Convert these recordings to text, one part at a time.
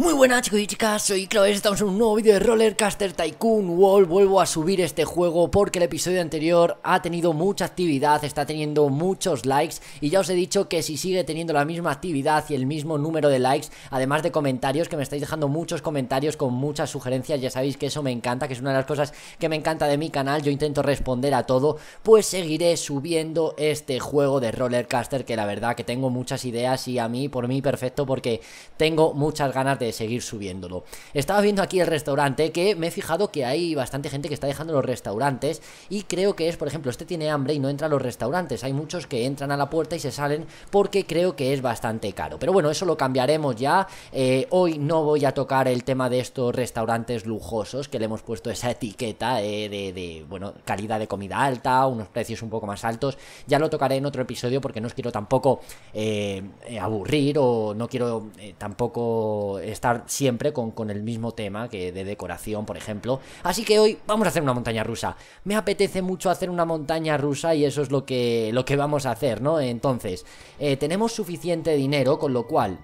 Muy buenas chicos y chicas, soy Claves, estamos en un nuevo vídeo de Rollercaster Tycoon Wall. Vuelvo a subir este juego porque el episodio anterior ha tenido mucha actividad, está teniendo muchos likes Y ya os he dicho que si sigue teniendo la misma actividad y el mismo número de likes Además de comentarios, que me estáis dejando muchos comentarios con muchas sugerencias Ya sabéis que eso me encanta, que es una de las cosas que me encanta de mi canal Yo intento responder a todo, pues seguiré subiendo este juego de Rollercaster Que la verdad que tengo muchas ideas y a mí, por mí perfecto porque tengo muchas ganas de seguir subiéndolo. Estaba viendo aquí el restaurante que me he fijado que hay bastante gente que está dejando los restaurantes y creo que es, por ejemplo, este tiene hambre y no entra a los restaurantes. Hay muchos que entran a la puerta y se salen porque creo que es bastante caro. Pero bueno, eso lo cambiaremos ya. Eh, hoy no voy a tocar el tema de estos restaurantes lujosos que le hemos puesto esa etiqueta eh, de, bueno, calidad de comida alta, unos precios un poco más altos. Ya lo tocaré en otro episodio porque no os quiero tampoco eh, aburrir o no quiero tampoco estar siempre con, el mismo tema que de decoración, por ejemplo. Así que hoy vamos a hacer una montaña rusa. Me apetece mucho hacer una montaña rusa y eso es lo que, lo que vamos a hacer, ¿no? Entonces, eh, tenemos suficiente dinero, con lo cual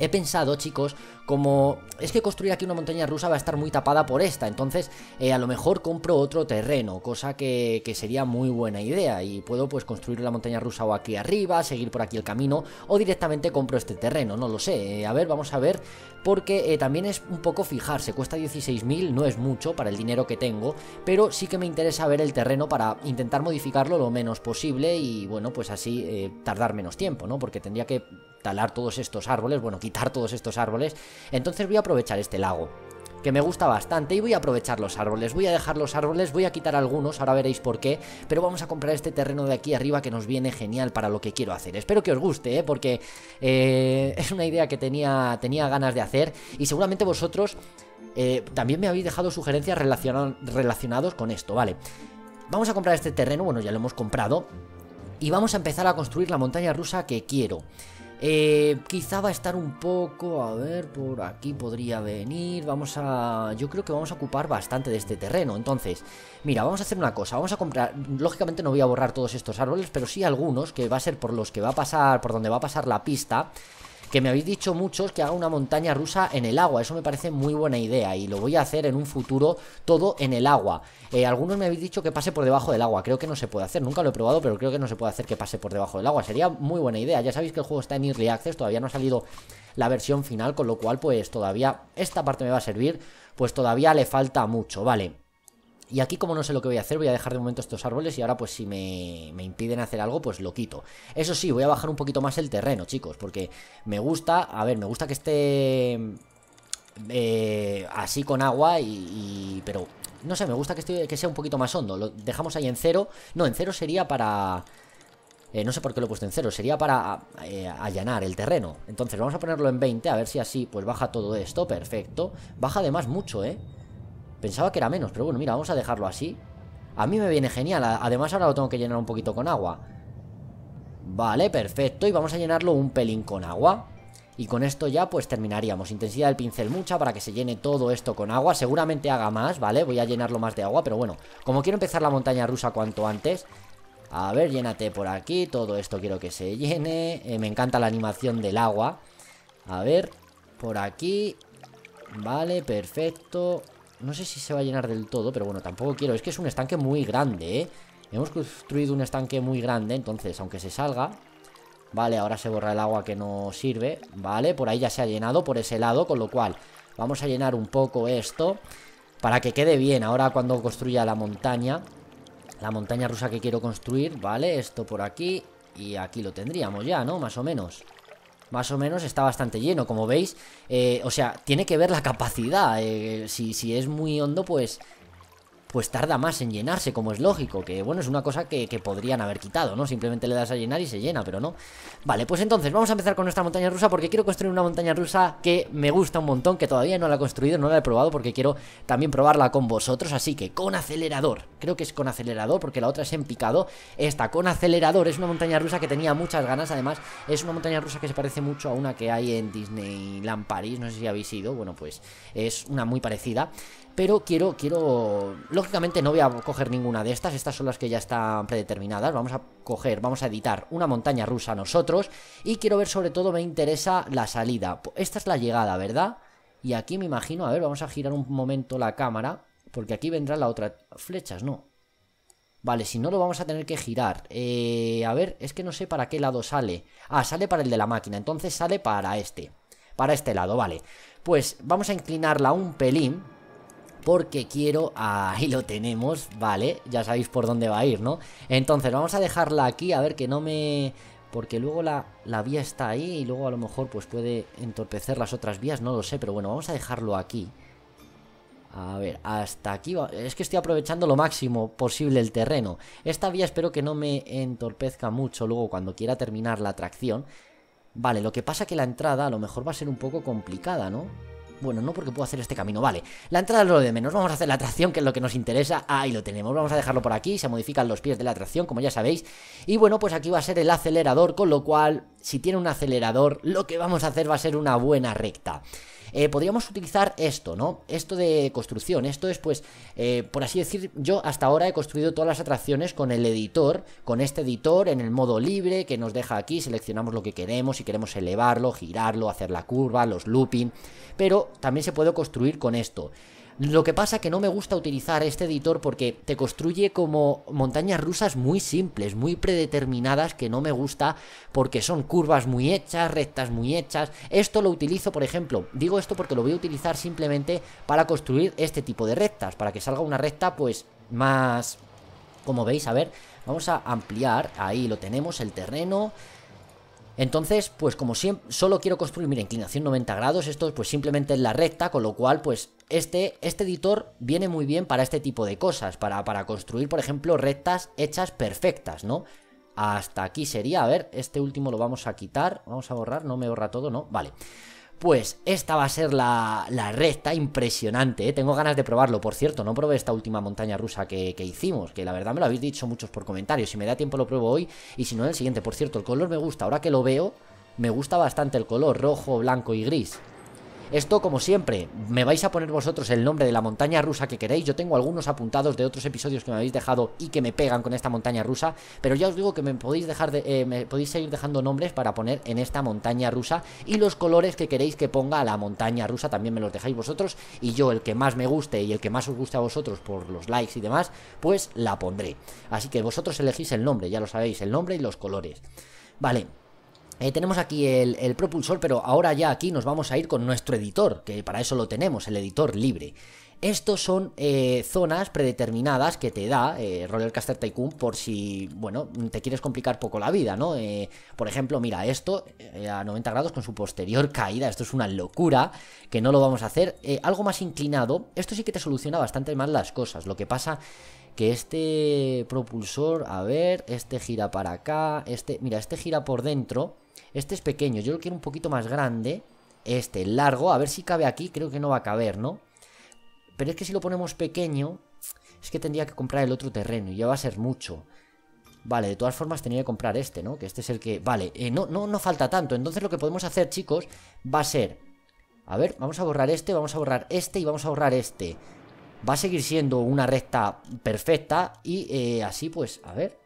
He pensado, chicos, como es que construir aquí una montaña rusa va a estar muy tapada por esta, entonces eh, a lo mejor compro otro terreno, cosa que, sería muy buena idea y puedo pues construir la montaña rusa o aquí arriba, seguir por aquí el camino o directamente compro este terreno, no lo sé, eh, a ver, vamos a ver, porque eh, también es un poco fijarse, cuesta 16.000, no es mucho para el dinero que tengo, pero sí que me interesa ver el terreno para intentar modificarlo lo menos posible y bueno, pues así tardar menos tiempo, ¿no? Porque tendría que talar todos estos árboles, bueno, quitar todos estos árboles. Entonces voy a aprovechar este lago, que me gusta bastante, y voy a aprovechar los árboles. Voy a dejar los árboles, voy a quitar algunos, ahora veréis por qué, pero vamos a comprar este terreno de aquí arriba que nos viene genial para lo que quiero hacer. Espero que os guste, ¿eh? porque eh, es una idea que tenía, tenía ganas de hacer, y seguramente vosotros... Eh, también me habéis dejado sugerencias relacionadas relacionados con esto, ¿vale? Vamos a comprar este terreno, bueno, ya lo hemos comprado, y vamos a empezar a construir la montaña rusa que quiero. Eh, quizá va a estar un poco, a ver, por aquí podría venir, vamos a... Yo creo que vamos a ocupar bastante de este terreno, entonces, mira, vamos a hacer una cosa, vamos a comprar... Lógicamente no voy a borrar todos estos árboles, pero sí algunos, que va a ser por los que va a pasar, por donde va a pasar la pista... Que me habéis dicho muchos que haga una montaña rusa en el agua. Eso me parece muy buena idea y lo voy a hacer en un futuro todo en el agua. Eh, algunos me habéis dicho que pase por debajo del agua. Creo que no se puede hacer. Nunca lo he probado, pero creo que no se puede hacer que pase por debajo del agua. Sería muy buena idea. Ya sabéis que el juego está en Early Access. Todavía no ha salido la versión final, con lo cual pues todavía esta parte me va a servir. Pues todavía le falta mucho, ¿vale? Y aquí como no sé lo que voy a hacer, voy a dejar de momento estos árboles y ahora pues si me, impiden hacer algo, pues lo quito. Eso sí, voy a bajar un poquito más el terreno, chicos, porque me gusta, a ver, me gusta que esté eh, así con agua y, pero, no sé, me gusta que, esté, que sea un poquito más hondo. Lo dejamos ahí en cero. No, en cero sería para... Eh, no sé por qué lo he puesto en cero, sería para eh, allanar el terreno. Entonces vamos a ponerlo en 20, a ver si así pues baja todo esto, perfecto. Baja además mucho, ¿eh? Pensaba que era menos, pero bueno, mira, vamos a dejarlo así A mí me viene genial, además ahora lo tengo que llenar un poquito con agua Vale, perfecto, y vamos a llenarlo un pelín con agua y con esto ya pues terminaríamos Intensidad del pincel mucha para que se llene todo esto con agua Seguramente haga más, ¿vale? Voy a llenarlo más de agua, pero bueno Como quiero empezar la montaña rusa cuanto antes A ver, llénate por aquí Todo esto quiero que se llene eh, Me encanta la animación del agua A ver, por aquí Vale, perfecto no sé si se va a llenar del todo, pero bueno, tampoco quiero. Es que es un estanque muy grande, ¿eh? Hemos construido un estanque muy grande, entonces, aunque se salga... Vale, ahora se borra el agua que no sirve. Vale, por ahí ya se ha llenado por ese lado, con lo cual vamos a llenar un poco esto para que quede bien. Ahora cuando construya la montaña, la montaña rusa que quiero construir, ¿vale? Esto por aquí y aquí lo tendríamos ya, ¿no? Más o menos más o menos está bastante lleno, como veis. Eh, o sea, tiene que ver la capacidad. Eh, si, si es muy hondo, pues pues tarda más en llenarse, como es lógico, que bueno, es una cosa que, que, podrían haber quitado, ¿no? Simplemente le das a llenar y se llena, pero no. Vale, pues entonces vamos a empezar con nuestra montaña rusa porque quiero construir una montaña rusa que me gusta un montón, que todavía no la he construido, no la he probado porque quiero también probarla con vosotros, así que con acelerador, creo que es con acelerador porque la otra es en picado, esta con acelerador es una montaña rusa que tenía muchas ganas, además es una montaña rusa que se parece mucho a una que hay en Disneyland París, no sé si habéis ido, bueno pues es una muy parecida, pero quiero, quiero... Lógicamente no voy a coger ninguna de estas, estas son las que ya están predeterminadas. Vamos a coger, vamos a editar una montaña rusa nosotros. Y quiero ver sobre todo, me interesa la salida. Esta es la llegada, ¿verdad? Y aquí me imagino, a ver, vamos a girar un momento la cámara. Porque aquí vendrá la otra... Flechas, no. Vale, si no lo vamos a tener que girar. Eh, a ver, es que no sé para qué lado sale. Ah, sale para el de la máquina. Entonces sale para este. Para este lado, vale. Pues vamos a inclinarla un pelín porque quiero... Ahí lo tenemos, vale, ya sabéis por dónde va a ir, ¿no? Entonces vamos a dejarla aquí, a ver que no me... Porque luego la, la vía está ahí y luego a lo mejor pues puede entorpecer las otras vías, no lo sé, pero bueno, vamos a dejarlo aquí. A ver, hasta aquí Es que estoy aprovechando lo máximo posible el terreno. Esta vía espero que no me entorpezca mucho luego cuando quiera terminar la atracción. Vale, lo que pasa que la entrada a lo mejor va a ser un poco complicada, ¿no? Bueno, no porque puedo hacer este camino, vale. La entrada es lo de menos, vamos a hacer la atracción, que es lo que nos interesa. Ahí lo tenemos, vamos a dejarlo por aquí, se modifican los pies de la atracción, como ya sabéis. Y bueno, pues aquí va a ser el acelerador, con lo cual, si tiene un acelerador, lo que vamos a hacer va a ser una buena recta. Eh, podríamos utilizar esto, ¿no? Esto de construcción, esto es pues, eh, por así decir, yo hasta ahora he construido todas las atracciones con el editor, con este editor en el modo libre que nos deja aquí, seleccionamos lo que queremos, si queremos elevarlo, girarlo, hacer la curva, los looping, pero también se puede construir con esto. Lo que pasa que no me gusta utilizar este editor porque te construye como montañas rusas muy simples, muy predeterminadas que no me gusta porque son curvas muy hechas, rectas muy hechas. Esto lo utilizo, por ejemplo, digo esto porque lo voy a utilizar simplemente para construir este tipo de rectas, para que salga una recta pues más... Como veis, a ver, vamos a ampliar, ahí lo tenemos, el terreno... Entonces, pues como siempre, solo quiero construir, mira, inclinación 90 grados, esto pues simplemente es la recta, con lo cual pues este, este editor viene muy bien para este tipo de cosas, para, para construir, por ejemplo, rectas hechas perfectas, ¿no? Hasta aquí sería, a ver, este último lo vamos a quitar, vamos a borrar, no me borra todo, ¿no? Vale. Pues esta va a ser la, recta impresionante, ¿eh? tengo ganas de probarlo. Por cierto, no probé esta última montaña rusa que, que, hicimos, que la verdad me lo habéis dicho muchos por comentarios. Si me da tiempo lo pruebo hoy y si no, en el siguiente. Por cierto, el color me gusta, ahora que lo veo, me gusta bastante el color, rojo, blanco y gris. Esto, como siempre, me vais a poner vosotros el nombre de la montaña rusa que queréis. Yo tengo algunos apuntados de otros episodios que me habéis dejado y que me pegan con esta montaña rusa. Pero ya os digo que me podéis dejar de, eh, me podéis seguir dejando nombres para poner en esta montaña rusa. Y los colores que queréis que ponga a la montaña rusa también me los dejáis vosotros. Y yo, el que más me guste y el que más os guste a vosotros por los likes y demás, pues la pondré. Así que vosotros elegís el nombre, ya lo sabéis, el nombre y los colores. Vale, eh, tenemos aquí el, propulsor, pero ahora ya aquí nos vamos a ir con nuestro editor, que para eso lo tenemos, el editor libre. Estos son eh, zonas predeterminadas que te da eh, Rollercaster Tycoon por si, bueno, te quieres complicar poco la vida, ¿no? por ejemplo, mira, esto a 90 grados con su posterior caída, esto es una locura, que no lo vamos a hacer. algo más inclinado, esto sí que te soluciona bastante mal las cosas, lo que pasa que este propulsor, a ver, este gira para acá, este, mira, este gira por dentro, este es pequeño, yo lo quiero un poquito más grande, este largo, a ver si cabe aquí, creo que no va a caber, ¿no? Pero es que si lo ponemos pequeño, es que tendría que comprar el otro terreno y ya va a ser mucho. Vale, de todas formas tenía que comprar este, ¿no? Que este es el que... Vale, eh, no, no, no falta tanto. Entonces lo que podemos hacer, chicos, va a ser... A ver, vamos a borrar este, vamos a borrar este y vamos a borrar este. Va a seguir siendo una recta perfecta y eh, así pues, a ver.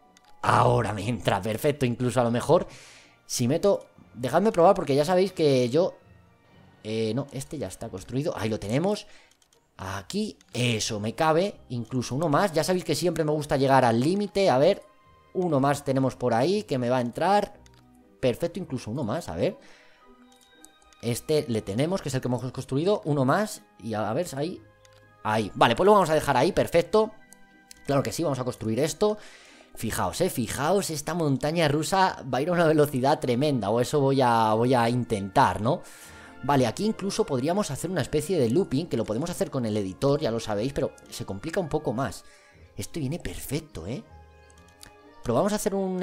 Ahora me entra perfecto, incluso a lo mejor si meto... Dejadme probar porque ya sabéis que yo... Eh, no, este ya está construido. Ahí lo tenemos. Aquí, eso, me cabe. Incluso uno más. Ya sabéis que siempre me gusta llegar al límite. A ver, uno más tenemos por ahí que me va a entrar. Perfecto, incluso uno más, a ver. Este le tenemos, que es el que hemos construido. Uno más. Y a ver, ahí Ahí, vale, pues lo vamos a dejar ahí, perfecto Claro que sí, vamos a construir esto Fijaos, eh, fijaos, esta montaña rusa va a ir a una velocidad tremenda O eso voy a, voy a intentar, ¿no? Vale, aquí incluso podríamos hacer una especie de looping Que lo podemos hacer con el editor, ya lo sabéis Pero se complica un poco más Esto viene perfecto, ¿eh? Probamos a hacer un...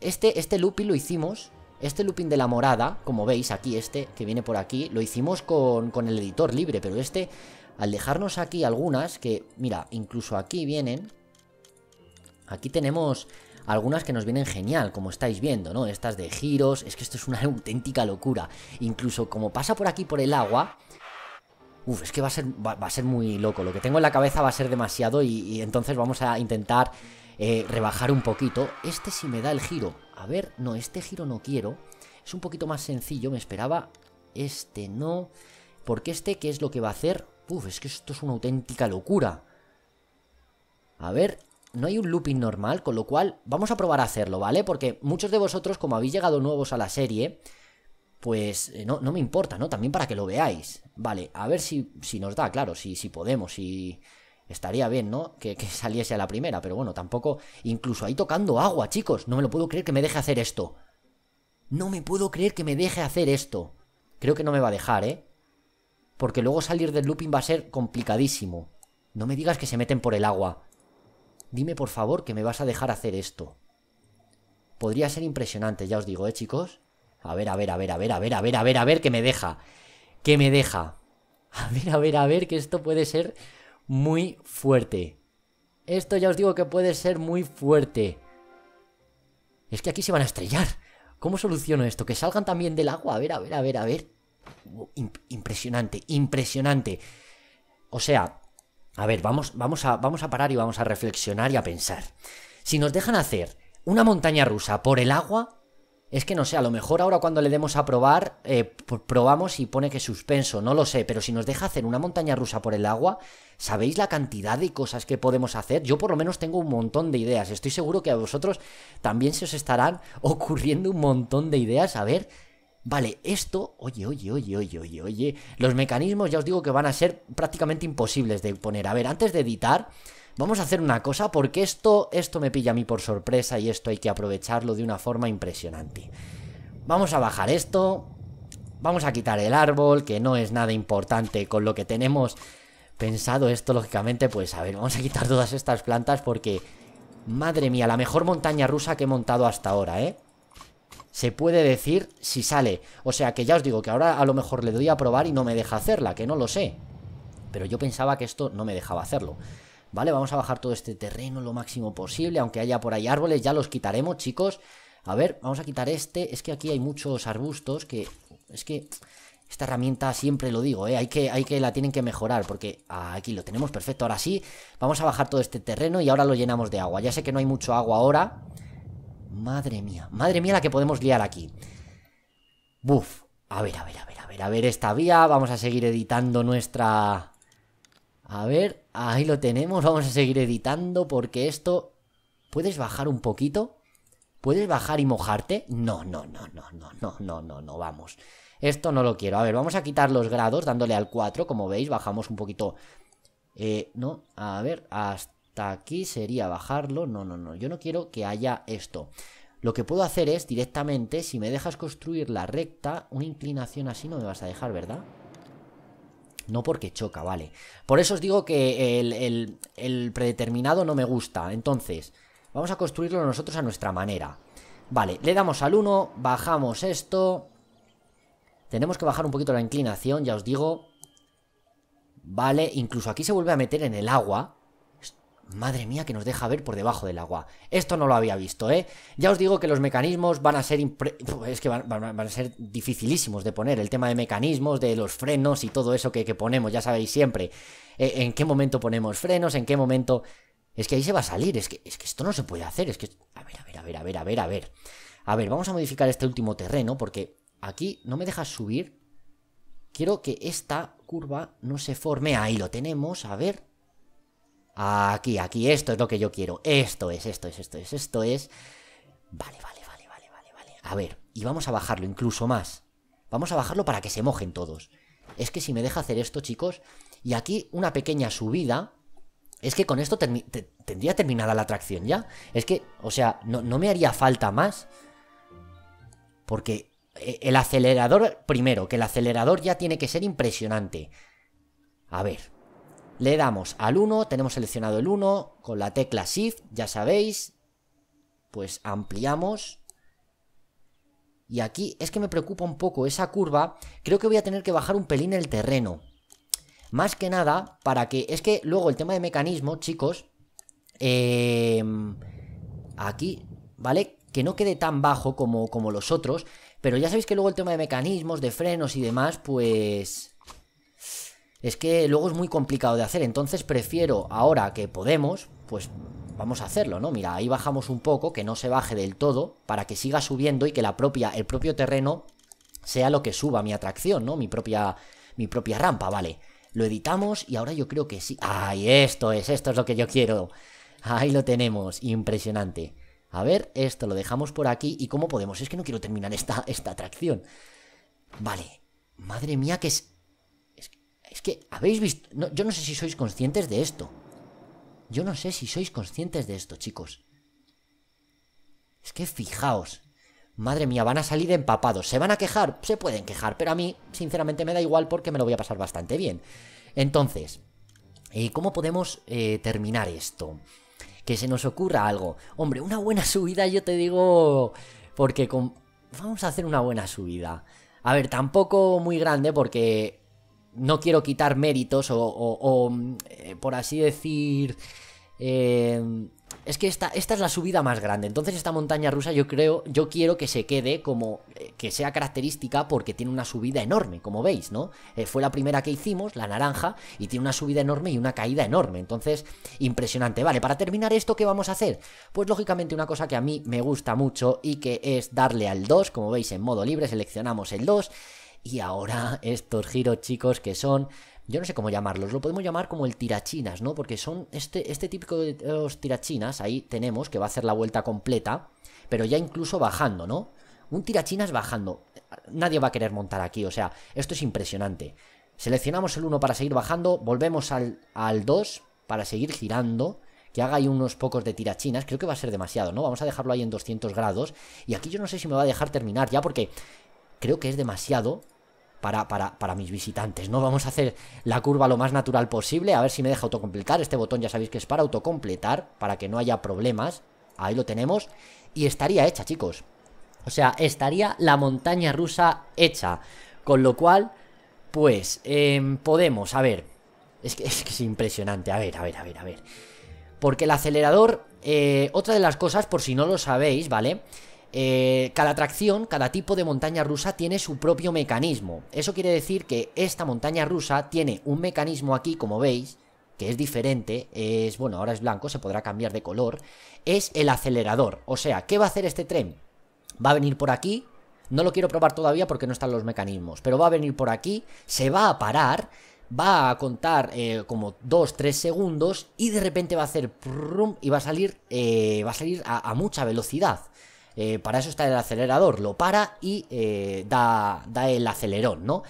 Este, este looping lo hicimos este looping de la morada, como veis aquí, este que viene por aquí, lo hicimos con, con el editor libre, pero este al dejarnos aquí algunas, que mira, incluso aquí vienen, aquí tenemos algunas que nos vienen genial, como estáis viendo, ¿no? Estas de giros, es que esto es una auténtica locura. Incluso como pasa por aquí por el agua... Uf, es que va a ser, va, a ser muy loco. Lo que tengo en la cabeza va a ser demasiado y, entonces vamos a intentar eh, rebajar un poquito. Este sí me da el giro. A ver, no, este giro no quiero. Es un poquito más sencillo, me esperaba. Este no. Porque este, ¿qué es lo que va a hacer? Uf, es que esto es una auténtica locura. A ver, no hay un looping normal, con lo cual vamos a probar a hacerlo, ¿vale? Porque muchos de vosotros, como habéis llegado nuevos a la serie, pues eh, no, me importa, ¿no? También para que lo veáis. Vale, a ver si, si nos da, claro, si, si podemos, si... Estaría bien, ¿no? Que, que, saliese a la primera, pero bueno, tampoco... Incluso ahí tocando agua, chicos. No me lo puedo creer que me deje hacer esto. No me puedo creer que me deje hacer esto. Creo que no me va a dejar, ¿eh? Porque luego salir del looping va a ser complicadísimo. No me digas que se meten por el agua. Dime por favor que me vas a dejar hacer esto. Podría ser impresionante, ya os digo, ¿eh, chicos? A ver, a ver, a ver, a ver, a ver, a ver, a ver, a ver, que me deja. Que me deja. A ver, a ver, a ver, que esto puede ser muy fuerte. Esto ya os digo que puede ser muy fuerte. Es que aquí se van a estrellar. ¿Cómo soluciono esto? Que salgan también del agua. A ver, a ver, a ver, a ver impresionante, impresionante. O sea, a ver, vamos, vamos, a, vamos a parar y vamos a reflexionar y a pensar. Si nos dejan hacer una montaña rusa por el agua, es que no sé, a lo mejor ahora cuando le demos a probar, eh, pues probamos y pone que suspenso, no lo sé, pero si nos deja hacer una montaña rusa por el agua, ¿sabéis la cantidad de cosas que podemos hacer? Yo por lo menos tengo un montón de ideas, estoy seguro que a vosotros también se os estarán ocurriendo un montón de ideas, a ver Vale, esto, oye, oye, oye, oye, oye, oye, los mecanismos ya os digo que van a ser prácticamente imposibles de poner. A ver, antes de editar, vamos a hacer una cosa porque esto, esto me pilla a mí por sorpresa y esto hay que aprovecharlo de una forma impresionante. Vamos a bajar esto, vamos a quitar el árbol, que no es nada importante con lo que tenemos pensado esto, lógicamente, pues a ver, vamos a quitar todas estas plantas porque... Madre mía, la mejor montaña rusa que he montado hasta ahora, ¿eh? se puede decir si sale. O sea que ya os digo que ahora a lo mejor le doy a probar y no me deja hacerla, que no lo sé. Pero yo pensaba que esto no me dejaba hacerlo. Vale, vamos a bajar todo este terreno lo máximo posible, aunque haya por ahí árboles, ya los quitaremos, chicos. A ver, vamos a quitar este, es que aquí hay muchos arbustos que... Es que esta herramienta siempre lo digo, ¿eh? hay, que, hay que la tienen que mejorar porque aquí lo tenemos perfecto. Ahora sí, vamos a bajar todo este terreno y ahora lo llenamos de agua. Ya sé que no hay mucho agua ahora, Madre mía, madre mía la que podemos liar aquí. Buf, a ver, a ver, a ver, a ver, a ver esta vía. Vamos a seguir editando nuestra... A ver, ahí lo tenemos. Vamos a seguir editando porque esto... ¿Puedes bajar un poquito? ¿Puedes bajar y mojarte? No, no, no, no, no, no, no, no, no, vamos. Esto no lo quiero. A ver, vamos a quitar los grados dándole al 4. Como veis, bajamos un poquito... Eh, no, a ver, hasta aquí sería bajarlo. No, no, no, yo no quiero que haya esto. Lo que puedo hacer es directamente, si me dejas construir la recta, una inclinación así no me vas a dejar, ¿verdad? No porque choca, vale. Por eso os digo que el, el, el predeterminado no me gusta. Entonces, vamos a construirlo nosotros a nuestra manera. Vale, le damos al 1, bajamos esto. Tenemos que bajar un poquito la inclinación, ya os digo. Vale, incluso aquí se vuelve a meter en el agua. Madre mía que nos deja ver por debajo del agua. Esto no lo había visto, ¿eh? Ya os digo que los mecanismos van a ser... Es que van, a ser dificilísimos de poner. El tema de mecanismos, de los frenos y todo eso que, ponemos, ya sabéis siempre. Eh, en qué momento ponemos frenos, en qué momento... Es que ahí se va a salir, es que, es que esto no se puede hacer, es que... A ver, a ver, a ver, a ver, a ver, a ver. A ver, vamos a modificar este último terreno porque aquí no me deja subir. Quiero que esta curva no se forme. Ahí lo tenemos, a ver... Aquí, aquí, esto es lo que yo quiero. Esto es, esto es, esto es, esto es. Vale, vale, vale, vale, vale, vale. A ver, y vamos a bajarlo incluso más. Vamos a bajarlo para que se mojen todos. Es que si me deja hacer esto, chicos, y aquí una pequeña subida, es que con esto tendría terminada la atracción ya. Es que, o sea, no me haría falta más. Porque eh, el acelerador, primero, que el acelerador ya tiene que ser impresionante. A ver, le damos al 1, tenemos seleccionado el 1 con la tecla Shift, ya sabéis. Pues ampliamos. Y aquí es que me preocupa un poco esa curva. Creo que voy a tener que bajar un pelín el terreno. Más que nada para que... Es que luego el tema de mecanismo, chicos... Em, aquí, ¿vale? Que no quede tan bajo como, como los otros. Pero ya sabéis que luego el tema de mecanismos, de frenos y demás, pues es que luego es muy complicado de hacer. Entonces prefiero, ahora que podemos, pues vamos a hacerlo, ¿no? Mira, ahí bajamos un poco, que no se baje del todo, para que siga subiendo y que la propia, el propio terreno sea lo que suba mi atracción, ¿no? Mi propia, mi propia rampa, vale. Lo editamos y ahora yo creo que sí. ¡Ay, esto es! Esto es lo que yo quiero. Ahí lo tenemos, impresionante. A ver, esto lo dejamos por aquí. ¿Y cómo podemos? Es que no quiero terminar esta, esta atracción. Vale. Madre mía, que es es que habéis visto... yo no sé si sois conscientes de esto. Yo no sé si sois conscientes de esto, chicos. Es que fijaos. Madre mía, van a salir empapados. ¿Se van a quejar? Se pueden quejar, pero a mí, sinceramente, me da igual porque me lo voy a pasar bastante bien. Entonces, eh, ¿cómo podemos eh, terminar esto? Que se nos ocurra algo. Hombre, una buena subida, yo te digo. Porque vamos a hacer una buena subida. A ver, tampoco muy grande porque no quiero quitar méritos o, mm, eh, por así decir... Eh, es que esta, esta es la subida más grande. Entonces esta montaña rusa yo creo, yo quiero que se quede como eh, que sea característica porque tiene una subida enorme, como veis, ¿no? fue la primera que hicimos, la naranja, y tiene una subida enorme y una caída enorme. Entonces, impresionante. Vale, para terminar esto, ¿qué vamos a hacer? Pues lógicamente una cosa que a mí me gusta mucho y que es darle al 2, como veis en modo libre, seleccionamos el 2 y ahora estos giros chicos que son, yo no sé cómo llamarlos, lo podemos llamar como el tirachinas, ¿no? Porque son este, este típico de los tirachinas, ahí tenemos que va a hacer la vuelta completa, pero ya incluso bajando, ¿no? Un tirachinas bajando. Nadie va a querer montar aquí, o sea, esto es impresionante. Seleccionamos el 1 para seguir bajando, volvemos al, al 2 para seguir girando que haga ahí unos pocos de tirachinas, creo que va a ser demasiado, ¿no? Vamos a dejarlo ahí en 200 grados. Y aquí yo no sé si me va a dejar terminar ya porque creo que es demasiado para, mis visitantes, ¿no? Vamos a hacer la curva lo más natural posible, a ver si me deja autocompletar. Este botón ya sabéis que es para autocompletar, para que no haya problemas. Ahí lo tenemos. Y estaría hecha, chicos. O sea, estaría la montaña rusa hecha. Con lo cual, pues, em, podemos, a ver. Es que, es impresionante, a ver, a ver, a ver, a ver. Porque el acelerador, eh, otra de las cosas, por si no lo sabéis, ¿vale? vale eh, cada atracción, cada tipo de montaña rusa tiene su propio mecanismo. Eso quiere decir que esta montaña rusa tiene un mecanismo aquí, como veis, que es diferente, es, bueno, ahora es blanco, se podrá cambiar de color, es el acelerador. O sea, ¿qué va a hacer este tren? Va a venir por aquí, no lo quiero probar todavía porque no están los mecanismos, pero va a venir por aquí, se va a parar, va a contar eh, como 2-3 segundos y de repente va a hacer prum, y va a salir, eh, va a, salir a mucha velocidad. Eh, para eso está el acelerador, lo para y eh, da, el acelerón, ¿no?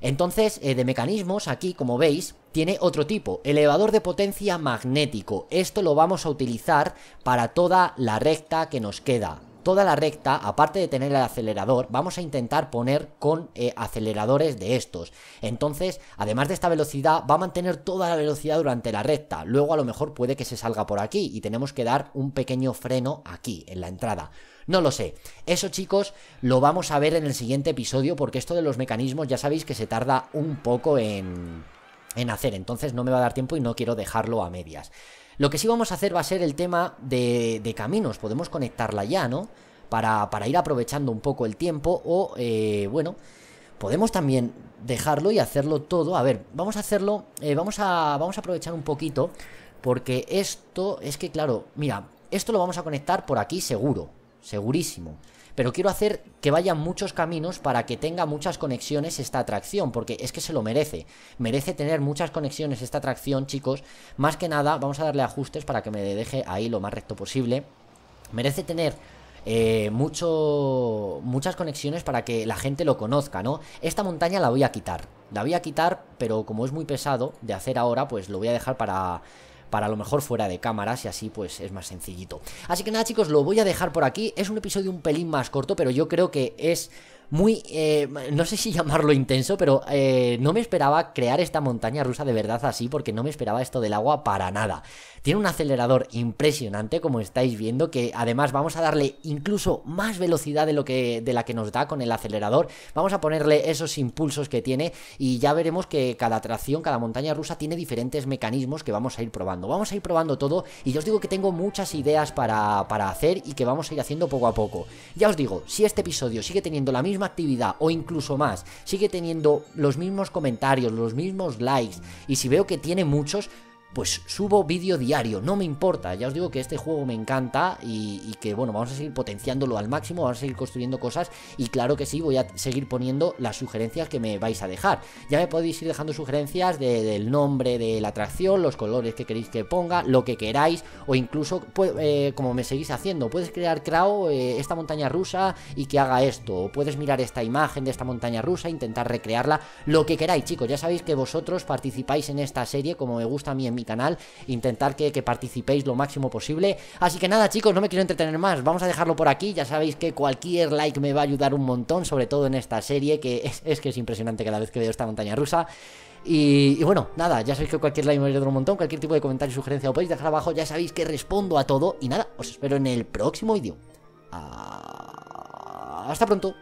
Entonces, eh, de mecanismos, aquí, como veis, tiene otro tipo, elevador de potencia magnético. Esto lo vamos a utilizar para toda la recta que nos queda. Toda la recta, aparte de tener el acelerador, vamos a intentar poner con aceleradores de estos. Entonces, además de esta velocidad, va a mantener toda la velocidad durante la recta. Luego a lo mejor puede que se salga por aquí y tenemos que dar un pequeño freno aquí, en la entrada. No lo sé. Eso chicos lo vamos a ver en el siguiente episodio porque esto de los mecanismos ya sabéis que se tarda un poco en, hacer. Entonces no me va a dar tiempo y no quiero dejarlo a medias. Lo que sí vamos a hacer va a ser el tema de, caminos. Podemos conectarla ya, ¿no? Para, ir aprovechando un poco el tiempo o, eh, bueno, podemos también dejarlo y hacerlo todo. A ver, vamos a hacerlo, eh, vamos, a, vamos a aprovechar un poquito porque esto es que, claro, mira, esto lo vamos a conectar por aquí seguro, segurísimo. Pero quiero hacer que vayan muchos caminos para que tenga muchas conexiones esta atracción, porque es que se lo merece. Merece tener muchas conexiones esta atracción, chicos. Más que nada, vamos a darle ajustes para que me deje ahí lo más recto posible. Merece tener eh, mucho, muchas conexiones para que la gente lo conozca, ¿no? Esta montaña la voy a quitar. La voy a quitar, pero como es muy pesado de hacer ahora, pues lo voy a dejar para para lo mejor fuera de cámaras y así pues es más sencillito. Así que nada chicos, lo voy a dejar por aquí, es un episodio un pelín más corto, pero yo creo que es muy, eh, no sé si llamarlo intenso, pero eh, no me esperaba crear esta montaña rusa de verdad así porque no me esperaba esto del agua para nada. Tiene un acelerador impresionante, como estáis viendo, que además vamos a darle incluso más velocidad de, lo que, de la que nos da con el acelerador. Vamos a ponerle esos impulsos que tiene y ya veremos que cada atracción, cada montaña rusa tiene diferentes mecanismos que vamos a ir probando. Vamos a ir probando todo y yo os digo que tengo muchas ideas para, para hacer y que vamos a ir haciendo poco a poco. Ya os digo, si este episodio sigue teniendo la misma actividad o incluso más, sigue teniendo los mismos comentarios, los mismos likes y si veo que tiene muchos, pues subo vídeo diario, no me importa, ya os digo que este juego me encanta y, que bueno, vamos a seguir potenciándolo al máximo, vamos a seguir construyendo cosas y claro que sí, voy a seguir poniendo las sugerencias que me vais a dejar. Ya me podéis ir dejando sugerencias del nombre de la atracción, los colores que queréis que ponga, lo que queráis o incluso pues, eh, como me seguís haciendo, puedes crear Krao, eh, esta montaña rusa y que haga esto, o puedes mirar esta imagen de esta montaña rusa, e intentar recrearla, lo que queráis chicos, ya sabéis que vosotros participáis en esta serie como me gusta a mí en mi canal, intentar que, participéis lo máximo posible. Así que nada chicos, no me quiero entretener más, vamos a dejarlo por aquí, ya sabéis que cualquier like me va a ayudar un montón, sobre todo en esta serie, que es, que es impresionante cada vez que veo esta montaña rusa. Y, bueno, nada, ya sabéis que cualquier like me ayuda un montón, cualquier tipo de comentario, sugerencia Lo podéis dejar abajo, ya sabéis que respondo a todo. Y nada, os espero en el próximo vídeo. Ah, hasta pronto.